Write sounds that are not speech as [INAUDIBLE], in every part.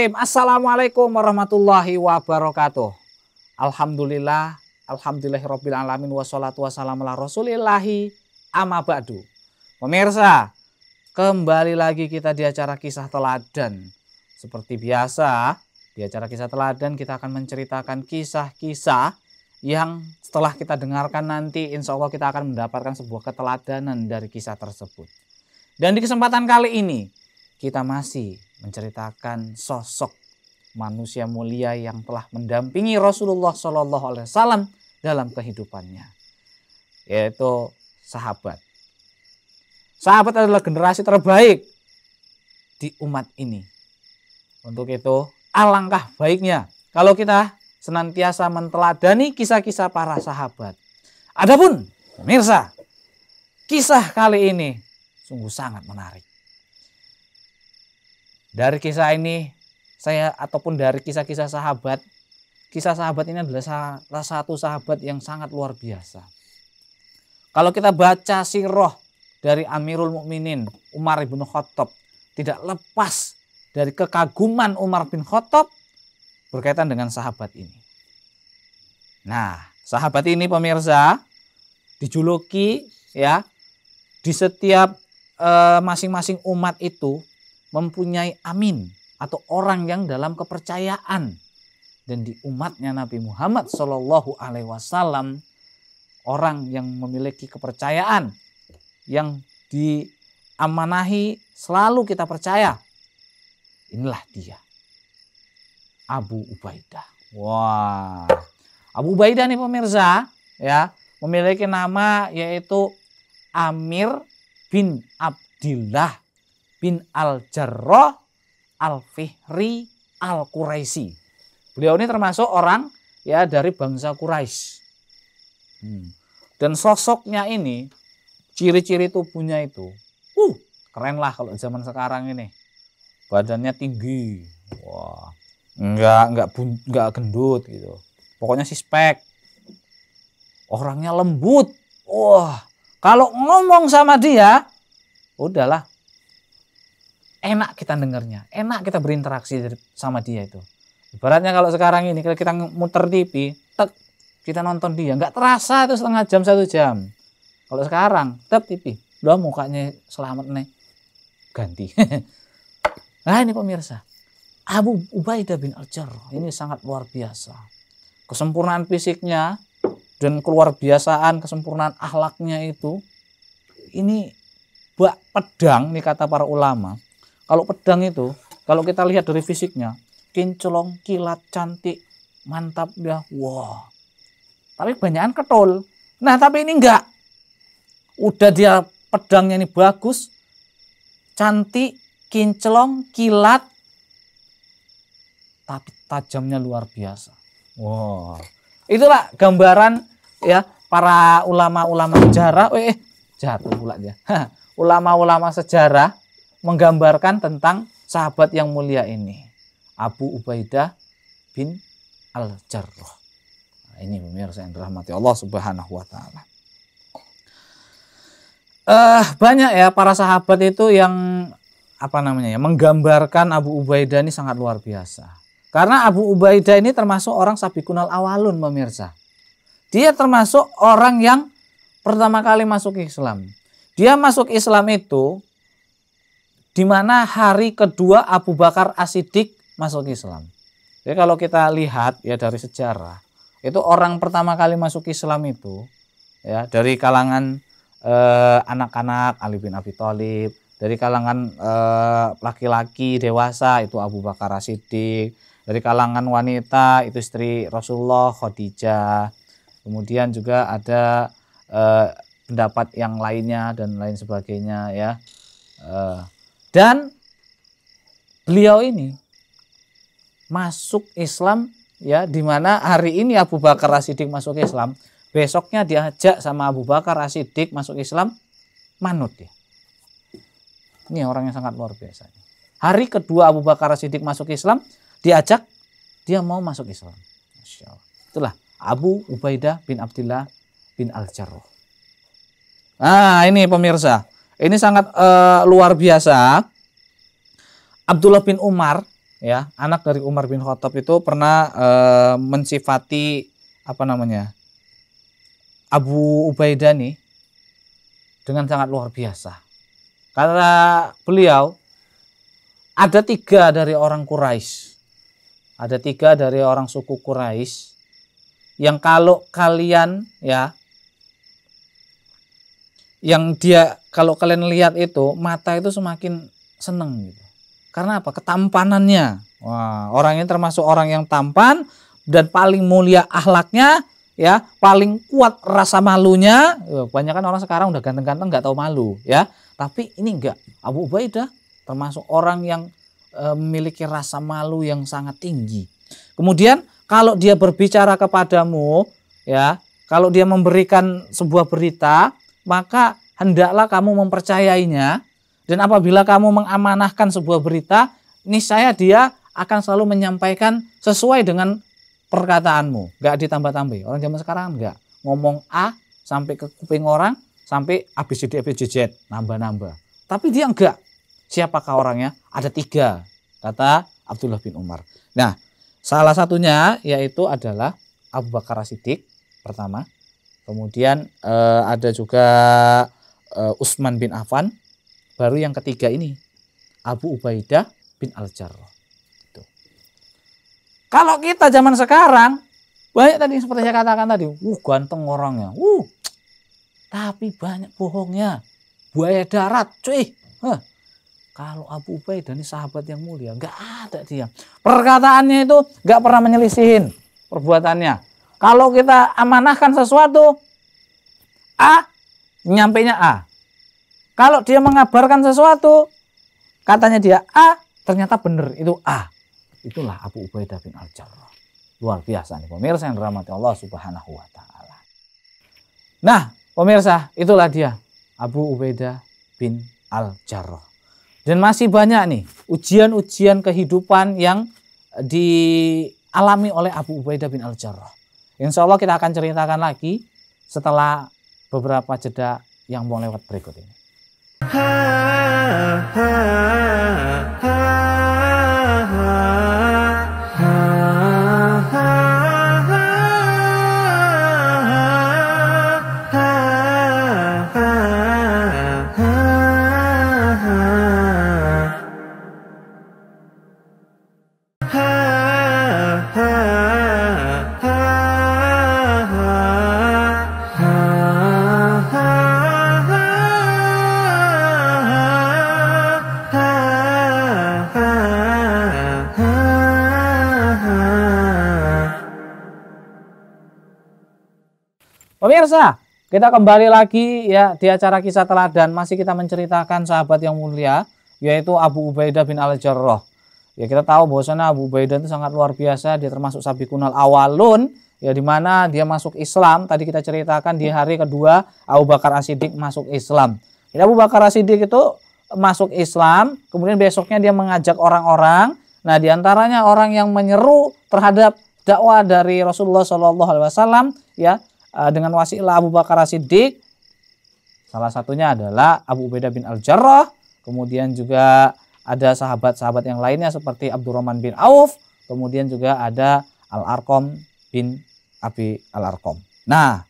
Bismillahirrahmanirrahim. Assalamualaikum warahmatullahi wabarakatuh. Alhamdulillah, alhamdulillahirabbil alamin wassalatu wassalamu ala rasulillahi amma ba'du. Pemirsa, kembali lagi kita di acara kisah teladan. Seperti biasa, di acara kisah teladan kita akan menceritakan kisah-kisah yang setelah kita dengarkan nanti insya Allah kita akan mendapatkan sebuah keteladanan dari kisah tersebut. Dan di kesempatan kali ini kita masih menceritakan sosok manusia mulia yang telah mendampingi Rasulullah Shallallahu Alaihi Wasallam dalam kehidupannya, yaitu sahabat. Sahabat adalah generasi terbaik di umat ini. Untuk itu, alangkah baiknya kalau kita senantiasa menteladani kisah-kisah para sahabat. Adapun, pemirsa, kisah kali ini sungguh sangat menarik. Dari kisah ini saya ataupun dari kisah-kisah sahabat, kisah sahabat ini adalah salah satu sahabat yang sangat luar biasa. Kalau kita baca sirah dari Amirul Mukminin Umar bin Khattab tidak lepas dari kekaguman Umar bin Khattab berkaitan dengan sahabat ini. Nah, sahabat ini pemirsa dijuluki ya di setiap eh, masing-masing e, masing -masing umat itu mempunyai amin atau orang yang dalam kepercayaan dan di umatnya Nabi Muhammad Shallallahu Alaihi Wasallam orang yang memiliki kepercayaan yang diamanahi selalu kita percaya inilah dia Abu Ubaidah wah Abu Ubaidah nih pemirsa ya memiliki nama yaitu Amir bin Abdillah bin Al-Jarrah Al-Fihri Al-Quraisy. Beliau ini termasuk orang ya dari bangsa Quraisy. Hmm. Dan sosoknya ini, ciri-ciri tubuhnya itu, uh, keren lah kalau zaman sekarang ini. Badannya tinggi, wah, nggak nggak bun, nggak gendut gitu. Pokoknya si spek. Orangnya lembut, wah. Kalau ngomong sama dia, udahlah enak kita dengarnya, enak kita berinteraksi sama dia itu. Ibaratnya kalau sekarang ini kalau kita muter TV, tek kita nonton dia, nggak terasa itu setengah jam satu jam. Kalau sekarang, tep TV, udah mukanya selamat nih, ganti. [LAUGHS] nah ini pemirsa, Abu Ubaidah bin Al-Jarrah ini sangat luar biasa. Kesempurnaan fisiknya dan keluar biasaan kesempurnaan ahlaknya itu ini bak pedang nih kata para ulama kalau pedang itu, kalau kita lihat dari fisiknya, kinclong, kilat, cantik, mantap dia, wah. Wow. Tapi kebanyakan ketol. Nah, tapi ini enggak. Udah dia pedangnya ini bagus, cantik, kinclong, kilat, tapi tajamnya luar biasa. Wow. Itulah gambaran ya para ulama-ulama sejarah. Eh, eh jatuh pula dia. [LAUGHS] Ulama-ulama sejarah menggambarkan tentang sahabat yang mulia ini. Abu Ubaidah bin Al-Jarrah. Nah, ini pemirsa yang dirahmati Allah Subhanahu wa taala. Uh, banyak ya para sahabat itu yang apa namanya ya menggambarkan Abu Ubaidah ini sangat luar biasa. Karena Abu Ubaidah ini termasuk orang sabikunal awalun pemirsa. Dia termasuk orang yang pertama kali masuk Islam. Dia masuk Islam itu di mana hari kedua Abu Bakar Asidik siddiq masuk Islam. Jadi ya, kalau kita lihat ya dari sejarah, itu orang pertama kali masuk Islam itu ya dari kalangan eh, anak-anak eh, Ali bin Abi Thalib, dari kalangan eh, laki-laki eh, dewasa itu Abu Bakar Asidik, dari kalangan wanita itu istri Rasulullah Khadijah. Kemudian juga ada eh, pendapat yang lainnya dan lain sebagainya ya. Eh, dan beliau ini masuk Islam ya di mana hari ini Abu Bakar As-Siddiq masuk Islam, besoknya diajak sama Abu Bakar As-Siddiq masuk Islam, manut ya. Ini orang yang sangat luar biasa. Hari kedua Abu Bakar As-Siddiq masuk Islam, diajak dia mau masuk Islam. Masya Itulah Abu Ubaidah bin Abdullah bin Al-Jarrah. Nah ini pemirsa, ini sangat uh, luar biasa. Abdullah bin Umar ya, anak dari Umar bin Khattab itu pernah uh, mensifati apa namanya? Abu Ubaidah nih dengan sangat luar biasa. Karena beliau, ada tiga dari orang Quraisy, ada tiga dari orang suku Quraisy yang kalau kalian ya yang dia kalau kalian lihat itu mata itu semakin seneng gitu. Karena apa? Ketampanannya. Wah, orang ini termasuk orang yang tampan dan paling mulia ahlaknya ya, paling kuat rasa malunya. Banyak kan orang sekarang udah ganteng-ganteng nggak -ganteng, tahu malu ya. Tapi ini enggak. Abu Ubaidah termasuk orang yang e, memiliki rasa malu yang sangat tinggi. Kemudian kalau dia berbicara kepadamu ya, kalau dia memberikan sebuah berita maka hendaklah kamu mempercayainya dan apabila kamu mengamanahkan sebuah berita, niscaya dia akan selalu menyampaikan sesuai dengan perkataanmu. gak ditambah-tambah. Orang zaman sekarang enggak. Ngomong A sampai ke kuping orang, sampai ABCD, ABCZ, nambah-nambah. Tapi dia enggak. Siapakah orangnya? Ada tiga, kata Abdullah bin Umar. Nah, salah satunya yaitu adalah Abu Bakar Siddiq pertama, Kemudian uh, ada juga uh, eh, Utsman bin Affan. Baru yang ketiga ini Abu Ubaidah bin Al-Jarrah. Gitu. Kalau kita zaman sekarang banyak tadi seperti saya katakan tadi, uh ganteng orangnya, uh tapi banyak bohongnya, buaya darat, cuy. Huh. Kalau Abu Ubaidah ini sahabat yang mulia, nggak ada dia. Perkataannya itu nggak pernah menyelisihin perbuatannya. Kalau kita amanahkan sesuatu, A, nyampainya A. Kalau dia mengabarkan sesuatu, katanya dia A, ternyata benar itu A. Itulah Abu Ubaidah bin Al-Jarrah. Luar biasa nih pemirsa yang dirahmati Allah Subhanahu wa taala. Nah, pemirsa, itulah dia Abu Ubaidah bin Al-Jarrah. Dan masih banyak nih ujian-ujian kehidupan yang dialami oleh Abu Ubaidah bin Al-Jarrah. Insya Allah kita akan ceritakan lagi setelah beberapa jeda yang mau lewat berikut ini. Ha, ha, ha. Pemirsa, kita kembali lagi ya di acara kisah teladan masih kita menceritakan sahabat yang mulia yaitu Abu Ubaidah bin Al-Jarrah. Ya kita tahu bahwasanya Abu Ubaidah itu sangat luar biasa, dia termasuk sabiqunal awalun ya di mana dia masuk Islam. Tadi kita ceritakan di hari kedua Abu Bakar As-Siddiq masuk Islam. Jadi ya, Abu Bakar As-Siddiq itu masuk Islam, kemudian besoknya dia mengajak orang-orang. Nah, diantaranya orang yang menyeru terhadap dakwah dari Rasulullah Shallallahu Alaihi Wasallam, ya Eh, dengan wasilah Abu Bakar Siddiq. Salah satunya adalah Abu Beda bin Al-Jarrah, kemudian juga ada sahabat-sahabat yang lainnya seperti Abdurrahman bin Auf, kemudian juga ada al Arkom bin Abi al Arkom. Nah,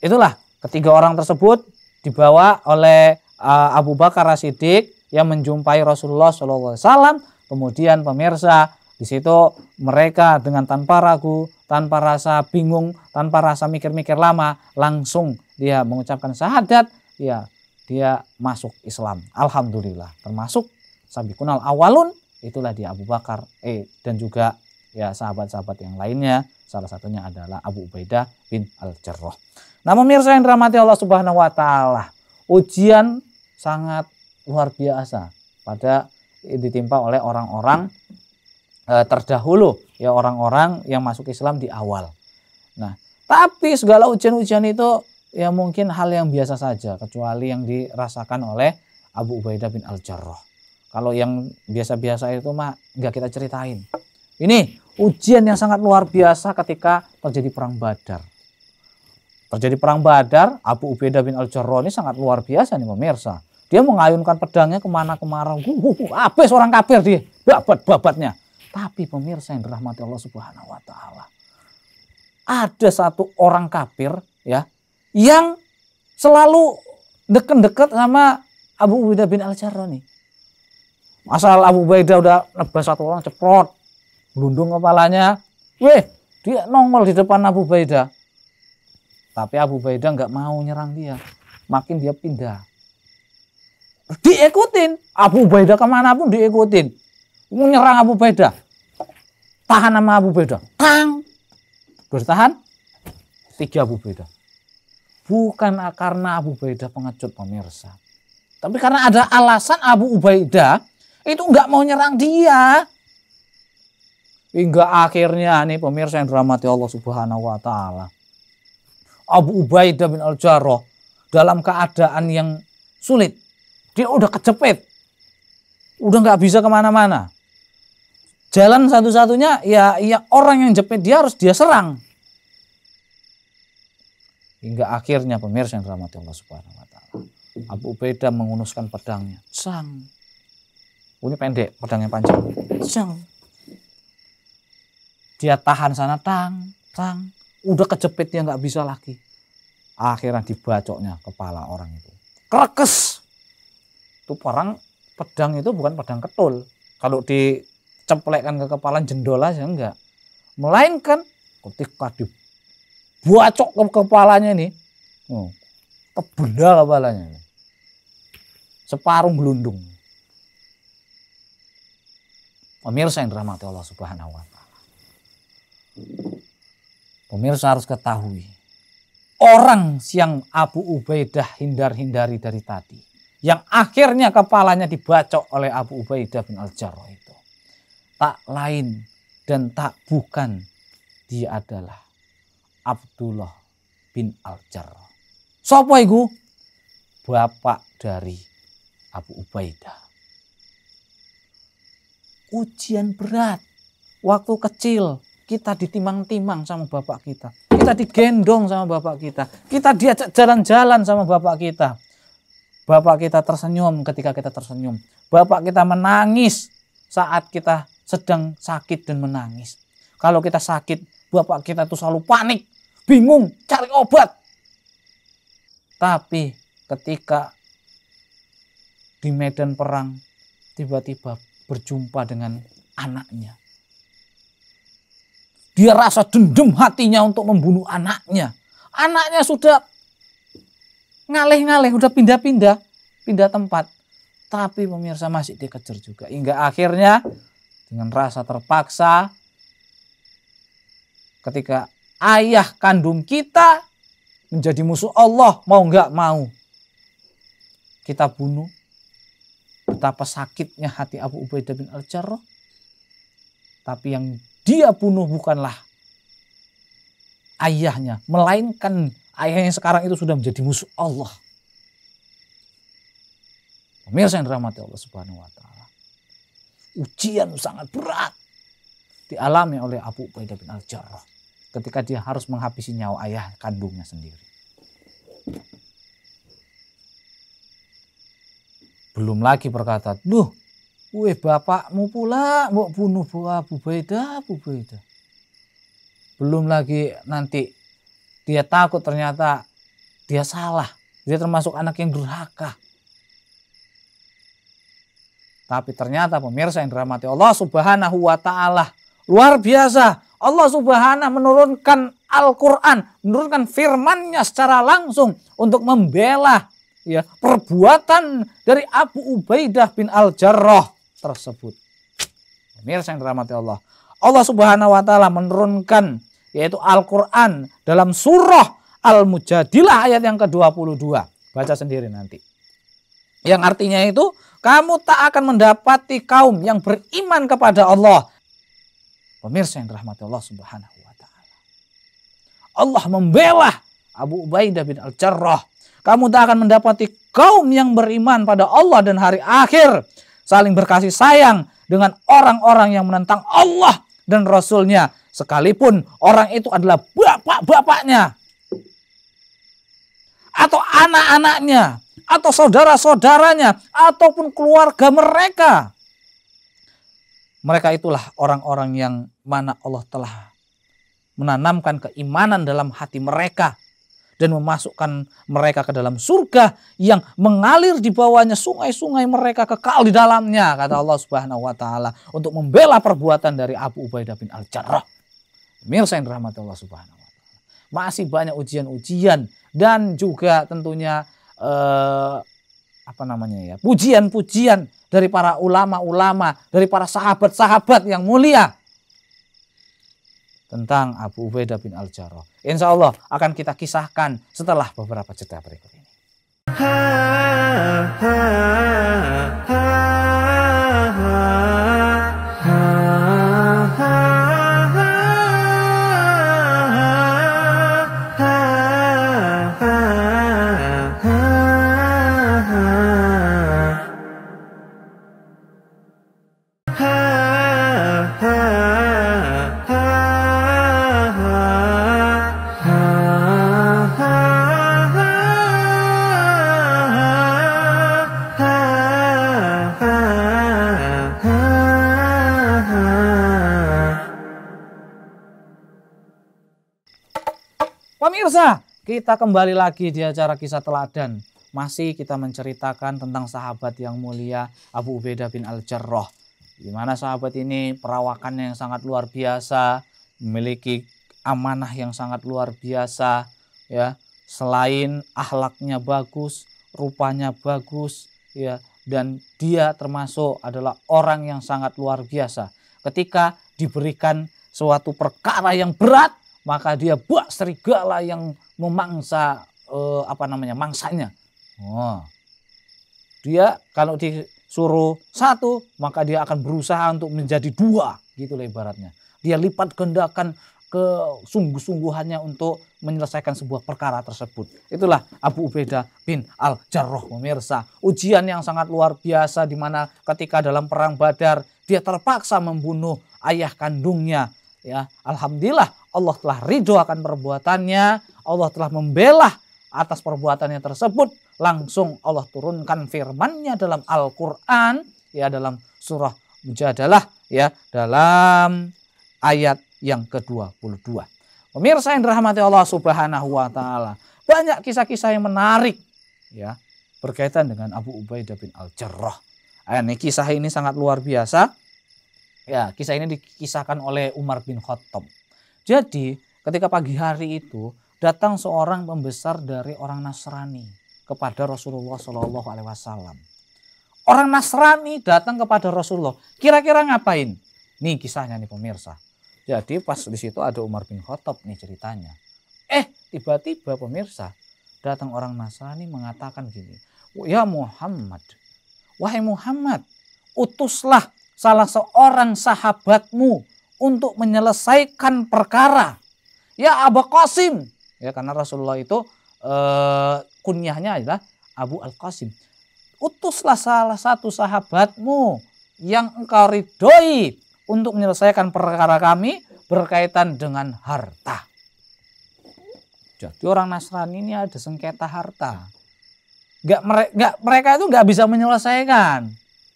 itulah ketiga orang tersebut dibawa oleh eh, Abu Bakar Siddiq yang menjumpai Rasulullah SAW. Kemudian pemirsa di situ mereka dengan tanpa ragu, tanpa rasa bingung, tanpa rasa mikir-mikir lama, langsung dia mengucapkan syahadat, ya dia masuk Islam. Alhamdulillah. Termasuk sabi kunal awalun itulah dia Abu Bakar eh dan juga ya sahabat-sahabat yang lainnya salah satunya adalah Abu Ubaidah bin Al-Jarrah. Nah, pemirsa yang dirahmati Allah Subhanahu wa taala, ujian sangat luar biasa pada ditimpa oleh orang-orang Eh, terdahulu ya orang-orang yang masuk Islam di awal. Nah, tapi segala ujian-ujian itu ya mungkin hal yang biasa saja kecuali yang dirasakan oleh Abu Ubaidah bin Al-Jarrah. Kalau yang biasa-biasa itu mah nggak kita ceritain. Ini ujian yang sangat luar biasa ketika terjadi perang Badar. Terjadi perang Badar, Abu Ubaidah bin Al-Jarrah ini sangat luar biasa nih pemirsa. Dia mengayunkan pedangnya kemana-kemana. Habis orang kafir dia, babat-babatnya. Tapi pemirsa yang dirahmati Allah Subhanahu wa taala. Ada satu orang kafir ya yang selalu deket-deket sama Abu Ubaidah bin Al-Jarrah nih. Masal Abu Ubaidah udah nebas satu orang ceprot, melundung kepalanya. Weh, dia nongol di depan Abu Ubaidah. Tapi Abu Ubaidah nggak mau nyerang dia. Makin dia pindah. Diikutin. Abu Ubaidah kemanapun diikutin. mau nyerang Abu Ubaidah tahan sama Abu Beda. Tang. Bertahan tiga Abu Beda. Bukan karena Abu Beda pengecut pemirsa. Tapi karena ada alasan Abu Ubaidah itu nggak mau nyerang dia. Hingga akhirnya nih pemirsa yang dirahmati Allah Subhanahu wa taala. Abu Ubaidah bin Al-Jarrah dalam keadaan yang sulit. Dia udah kecepet Udah nggak bisa kemana-mana. Jalan satu-satunya ya ya orang yang jepit dia harus dia serang. Hingga akhirnya pemirsa yang dirahmati Allah Subhanahu wa taala. Abu Beda mengunuskan pedangnya. Sang. Ini pendek, pedangnya panjang. Sang. Dia tahan sana tang, tang. Udah kejepit dia nggak bisa lagi. Akhirnya dibacoknya kepala orang itu. Krekes. Itu perang pedang itu bukan pedang ketul. Kalau di diceplekan ke kepala jendol aja enggak. Melainkan ketika dibuacok ke kepalanya nih, oh, hmm, kepalanya. Separuh gelundung. Pemirsa yang dirahmati Allah Subhanahu wa taala. Pemirsa harus ketahui orang siang Abu Ubaidah hindar-hindari dari tadi yang akhirnya kepalanya dibacok oleh Abu Ubaidah bin Al-Jarrah tak lain dan tak bukan dia adalah Abdullah bin Al-Jarrah. Sopo iku? Bapak dari Abu Ubaidah. Ujian berat. Waktu kecil kita ditimang-timang sama bapak kita. Kita digendong sama bapak kita. Kita diajak jalan-jalan sama bapak kita. Bapak kita tersenyum ketika kita tersenyum. Bapak kita menangis saat kita sedang sakit dan menangis. Kalau kita sakit, bapak kita tuh selalu panik, bingung, cari obat. Tapi ketika di medan perang tiba-tiba berjumpa dengan anaknya. Dia rasa dendam hatinya untuk membunuh anaknya. Anaknya sudah ngalih-ngalih, udah pindah-pindah, pindah tempat. Tapi pemirsa masih dikejar juga. Hingga akhirnya dengan rasa terpaksa ketika ayah kandung kita menjadi musuh Allah mau nggak mau kita bunuh betapa sakitnya hati Abu Ubaidah bin Al-Jarrah tapi yang dia bunuh bukanlah ayahnya melainkan ayahnya sekarang itu sudah menjadi musuh Allah Pemirsa yang dirahmati Allah Subhanahu wa taala ujian sangat berat dialami oleh Abu Ubaidah bin Al-Jarrah ketika dia harus menghabisi nyawa ayah kandungnya sendiri. Belum lagi berkata, "Duh, Weh bapakmu pula mau bunuh Bu Abu Ubaidah, Abu Ubaidah." Belum lagi nanti dia takut ternyata dia salah. Dia termasuk anak yang durhaka. Tapi ternyata pemirsa yang dirahmati Allah Subhanahu wa taala luar biasa. Allah Subhanahu menurunkan Al-Qur'an, menurunkan firman-Nya secara langsung untuk membela ya perbuatan dari Abu Ubaidah bin Al-Jarrah tersebut. Pemirsa yang dirahmati Allah. Allah Subhanahu wa taala menurunkan yaitu Al-Qur'an dalam surah Al-Mujadilah ayat yang ke-22. Baca sendiri nanti. Yang artinya itu kamu tak akan mendapati kaum yang beriman kepada Allah. Pemirsa yang dirahmati Allah Subhanahu wa taala. Allah membela Abu Ubaidah bin Al-Jarrah. Kamu tak akan mendapati kaum yang beriman pada Allah dan hari akhir, saling berkasih sayang dengan orang-orang yang menentang Allah dan Rasulnya, sekalipun orang itu adalah bapak-bapaknya atau anak-anaknya, atau saudara-saudaranya ataupun keluarga mereka. Mereka itulah orang-orang yang mana Allah telah menanamkan keimanan dalam hati mereka dan memasukkan mereka ke dalam surga yang mengalir di bawahnya sungai-sungai mereka kekal di dalamnya kata Allah Subhanahu wa taala untuk membela perbuatan dari Abu Ubaidah bin Al-Jarrah. Mirsa yang dirahmati Allah Subhanahu wa taala. Masih banyak ujian-ujian dan juga tentunya eh, apa namanya ya pujian-pujian dari para ulama-ulama, dari para sahabat-sahabat yang mulia tentang Abu Ubaidah bin Al-Jarrah. Insya Allah akan kita kisahkan setelah beberapa jeda berikut ini. Ha, ha, ha, ha, Kita kembali lagi di acara kisah teladan. Masih kita menceritakan tentang sahabat yang mulia Abu Ubaidah bin Al-Jarrah. Di mana sahabat ini perawakannya yang sangat luar biasa, memiliki amanah yang sangat luar biasa, ya. Selain ahlaknya bagus, rupanya bagus, ya, dan dia termasuk adalah orang yang sangat luar biasa. Ketika diberikan suatu perkara yang berat, maka dia buat serigala yang memangsa eh, apa namanya mangsanya. Oh. Dia kalau disuruh satu maka dia akan berusaha untuk menjadi dua gitu lah ibaratnya. Dia lipat gendakan ke sungguh sungguhannya untuk menyelesaikan sebuah perkara tersebut. Itulah Abu Ubaidah bin Al-Jarrah pemirsa. Ujian yang sangat luar biasa di mana ketika dalam perang Badar dia terpaksa membunuh ayah kandungnya ya. Alhamdulillah Allah telah ridho akan perbuatannya, Allah telah membela atas perbuatannya tersebut. Langsung Allah turunkan firman-Nya dalam Al-Qur'an ya dalam surah Mujadalah ya dalam ayat yang ke-22. Pemirsa yang dirahmati Allah Subhanahu wa taala. Banyak kisah-kisah yang menarik ya berkaitan dengan Abu Ubaidah bin Al-Jarrah. Ah, ini kisah ini sangat luar biasa. Ya, kisah ini dikisahkan oleh Umar bin Khattab. Jadi ketika pagi hari itu datang seorang pembesar dari orang Nasrani kepada Rasulullah Shallallahu Alaihi Wasallam. Orang Nasrani datang kepada Rasulullah. Kira-kira ngapain? Nih kisahnya nih pemirsa. Jadi pas di situ ada Umar bin Khattab nih ceritanya. Eh tiba-tiba pemirsa datang orang Nasrani mengatakan gini. Ya Muhammad, wahai Muhammad, utuslah salah seorang sahabatmu untuk menyelesaikan perkara. Ya Abu Qasim. Ya karena Rasulullah itu eh, kunyahnya adalah Abu Al-Qasim. Utuslah salah satu sahabatmu yang engkau ridhoi untuk menyelesaikan perkara kami berkaitan dengan harta. Jadi orang Nasrani ini ada sengketa harta. Gak, mere, gak mereka itu nggak bisa menyelesaikan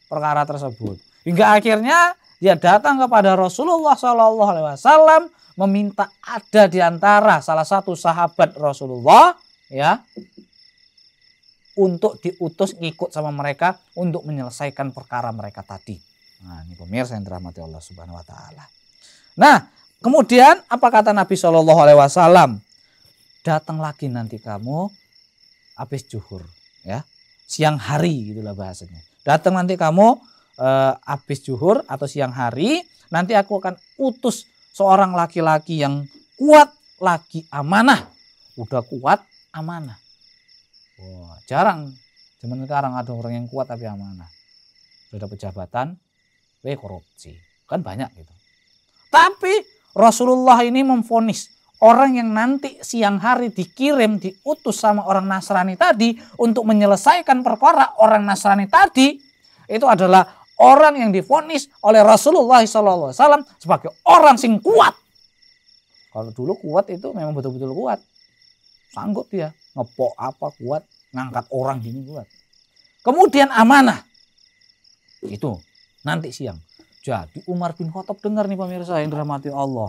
perkara tersebut. Hingga akhirnya dia datang kepada Rasulullah Shallallahu Alaihi Wasallam meminta ada di antara salah satu sahabat Rasulullah ya untuk diutus ikut sama mereka untuk menyelesaikan perkara mereka tadi. Nah, ini pemirsa yang dirahmati Allah Subhanahu wa taala. Nah, kemudian apa kata Nabi Shallallahu alaihi wasallam? Datang lagi nanti kamu habis zuhur, ya. Siang hari gitulah bahasanya. Datang nanti kamu uh, habis zuhur atau siang hari, nanti aku akan utus seorang laki-laki yang kuat lagi amanah. Udah kuat amanah. Wah, jarang zaman sekarang ada orang yang kuat tapi amanah. Sudah dapat jabatan, we korupsi. Kan banyak gitu. Tapi Rasulullah ini memfonis orang yang nanti siang hari dikirim diutus sama orang Nasrani tadi untuk menyelesaikan perkara orang Nasrani tadi itu adalah orang yang difonis oleh Rasulullah SAW sebagai orang sing kuat. Kalau dulu kuat itu memang betul-betul kuat. Sanggup dia ngepok apa kuat, ngangkat orang gini kuat. Kemudian amanah. Itu nanti siang. Jadi Umar bin Khattab dengar nih pemirsa yang dirahmati Allah.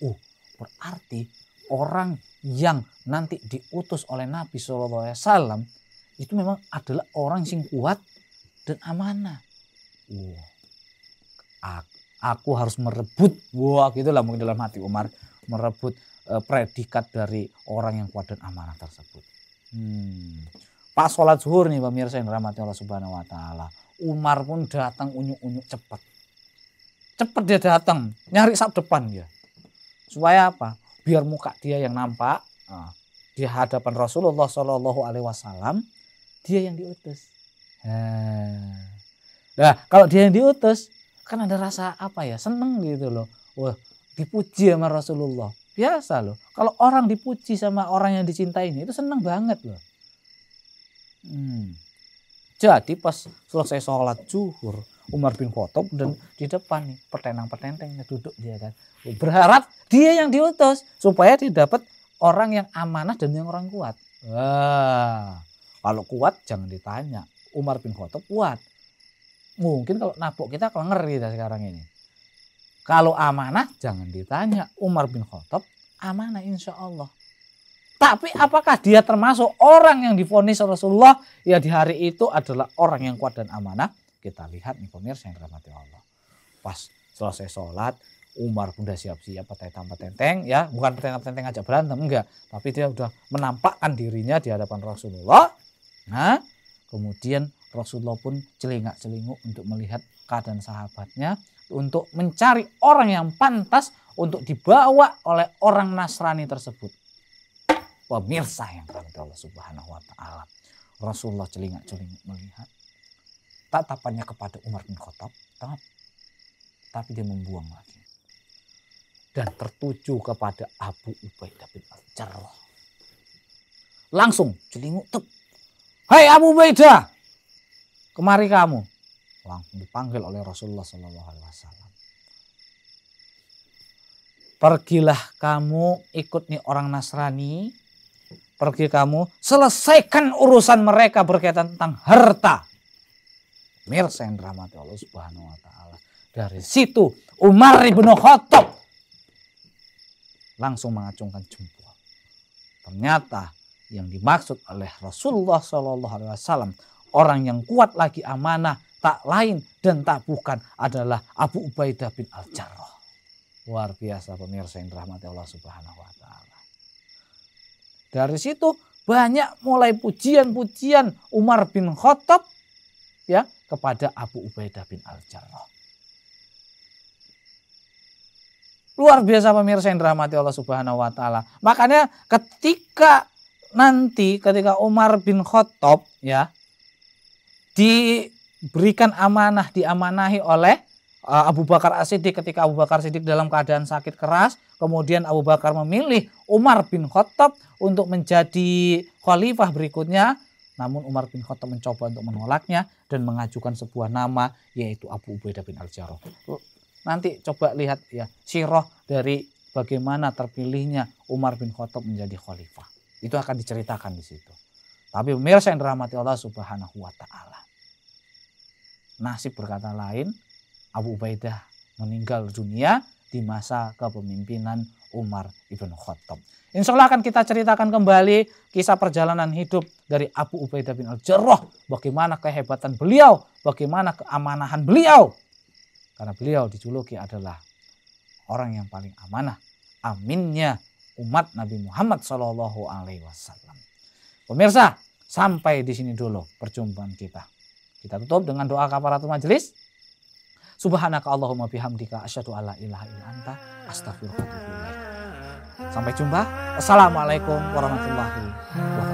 Uh, berarti orang yang nanti diutus oleh Nabi saw itu memang adalah orang sing kuat dan amanah. Wah, iya. aku, harus merebut. Wah, gitulah mungkin dalam hati Umar merebut uh, predikat dari orang yang kuat dan amanah tersebut. Hmm. Pas sholat zuhur nih pemirsa yang dirahmati Allah Subhanahu Wa Taala, Umar pun datang unyu unyu cepat. Cepat dia datang, nyari sab depan dia. Supaya apa? Biar muka dia yang nampak nah, di hadapan Rasulullah Shallallahu Alaihi Wasallam, dia yang diutus. Hmm. Nah, kalau dia yang diutus, kan ada rasa apa ya? Seneng gitu loh. Wah, dipuji sama Rasulullah. Biasa loh. Kalau orang dipuji sama orang yang dicintainya itu seneng banget loh. Hmm. Jadi pas selesai sholat zuhur, Umar bin Khattab dan di depan nih pertenang-pertenteng duduk dia kan. Berharap dia yang diutus supaya didapat orang yang amanah dan yang orang kuat. Wah, kalau kuat jangan ditanya. Umar bin Khattab kuat mungkin kalau napuk kita ngeri kita sekarang ini. Kalau amanah jangan ditanya. Umar bin Khattab amanah insya Allah. Tapi apakah dia termasuk orang yang difonis Rasulullah? Ya di hari itu adalah orang yang kuat dan amanah. Kita lihat nih pemirsa yang dirahmati Allah. Pas selesai sholat, Umar pun udah siap-siap tanpa tenteng ya. Bukan petentang petenteng aja berantem enggak. Tapi dia udah menampakkan dirinya di hadapan Rasulullah. Nah kemudian Rasulullah pun celingak-celinguk untuk melihat keadaan sahabatnya untuk mencari orang yang pantas untuk dibawa oleh orang Nasrani tersebut. Pemirsa yang kami Allah Subhanahu wa taala. Rasulullah celingak-celinguk melihat tatapannya kepada Umar bin Khattab, tapi dia membuang lagi. Dan tertuju kepada Abu Ubaidah bin Al-Jarrah. Langsung celinguk Hai hey, Abu Ubaidah, kemari kamu. Langsung dipanggil oleh Rasulullah Shallallahu Alaihi Wasallam. Pergilah kamu ikut nih orang Nasrani. Pergi kamu selesaikan urusan mereka berkaitan tentang harta. Mirsa yang dirahmati Allah Subhanahu wa taala. Dari situ Umar ibnu Khattab langsung mengacungkan jempol. Ternyata yang dimaksud oleh Rasulullah Shallallahu alaihi wasallam Orang yang kuat lagi amanah tak lain dan tak bukan adalah Abu Ubaidah bin Al-Jarrah. Luar biasa pemirsa yang dirahmati Allah Subhanahu wa taala. Dari situ banyak mulai pujian-pujian Umar bin Khattab ya kepada Abu Ubaidah bin Al-Jarrah. Luar biasa pemirsa yang dirahmati Allah Subhanahu wa taala. Makanya ketika nanti ketika Umar bin Khattab ya diberikan amanah, diamanahi oleh eh, Abu Bakar As-Siddiq ketika Abu Bakar as Siddiq dalam keadaan sakit keras, kemudian Abu Bakar memilih Umar bin Khattab untuk menjadi khalifah berikutnya. Namun Umar bin Khattab mencoba untuk menolaknya dan mengajukan sebuah nama yaitu Abu Ubaidah bin Al-Jarrah. Nanti coba lihat ya sirah dari bagaimana terpilihnya Umar bin Khattab menjadi khalifah. Itu akan diceritakan di situ. Tapi pemirsa yang dirahmati Allah Subhanahu wa taala. Nasib berkata lain, Abu Ubaidah meninggal dunia di masa kepemimpinan Umar ibn Khattab. Insya Allah akan kita ceritakan kembali kisah perjalanan hidup dari Abu Ubaidah bin Al-Jarrah. Bagaimana kehebatan beliau, bagaimana keamanahan beliau. Karena beliau dijuluki adalah orang yang paling amanah. Aminnya umat Nabi Muhammad SAW. Pemirsa, sampai di sini dulu perjumpaan kita. Kita tutup dengan doa kafaratul majelis. Subhanaka Allahumma bihamdika asyhadu alla ilaha illa anta astaghfiruka wa atubu Sampai jumpa. Assalamualaikum warahmatullahi wabarakatuh.